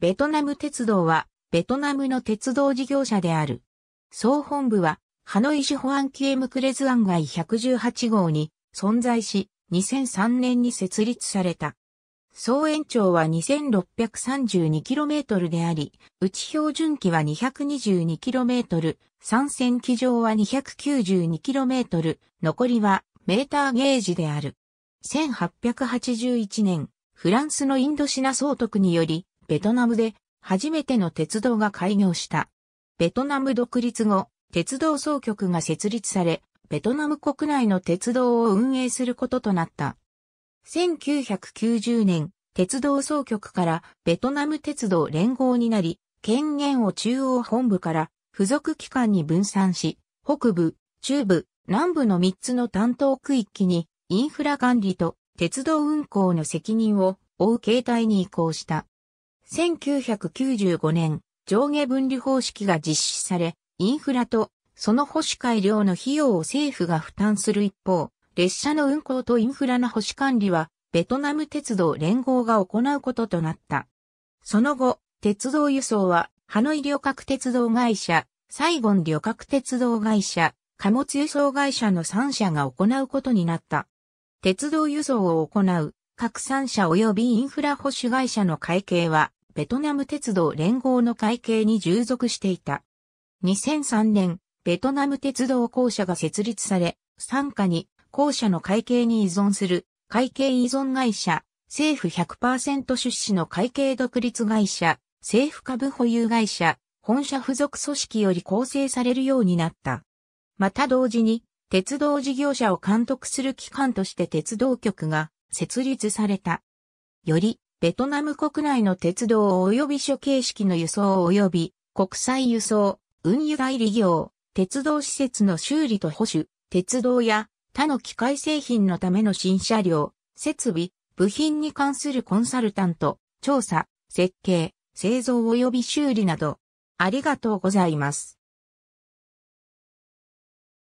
ベトナム鉄道は、ベトナムの鉄道事業者である。総本部は、ハノイ市保安ンキエムクレズ案外118号に存在し、2003年に設立された。総延長は 2632km であり、内標準期は 222km、参線機上は 292km、残りはメーターゲージである。1881年、フランスのインドシナ総督により、ベトナムで初めての鉄道が開業した。ベトナム独立後、鉄道総局が設立され、ベトナム国内の鉄道を運営することとなった。1990年、鉄道総局からベトナム鉄道連合になり、権限を中央本部から付属機関に分散し、北部、中部、南部の3つの担当区域にインフラ管理と鉄道運行の責任を負う形態に移行した。1995年、上下分離方式が実施され、インフラとその保守改良の費用を政府が負担する一方、列車の運行とインフラの保守管理は、ベトナム鉄道連合が行うこととなった。その後、鉄道輸送は、ハノイ旅客鉄道会社、サイゴン旅客鉄道会社、貨物輸送会社の3社が行うことになった。鉄道輸送を行う、各3社及びインフラ保守会社の会計は、ベトナム鉄道連合の会計に従属していた。2003年、ベトナム鉄道公社が設立され、参加に公社の会計に依存する会計依存会社、政府100%出資の会計独立会社、政府株保有会社、本社付属組織より構成されるようになった。また同時に、鉄道事業者を監督する機関として鉄道局が設立された。よりベトナム国内の鉄道及び諸形式の輸送及び国際輸送、運輸代理業、鉄道施設の修理と保守、鉄道や他の機械製品のための新車両、設備、部品に関するコンサルタント、調査、設計、製造及び修理など、ありがとうございます。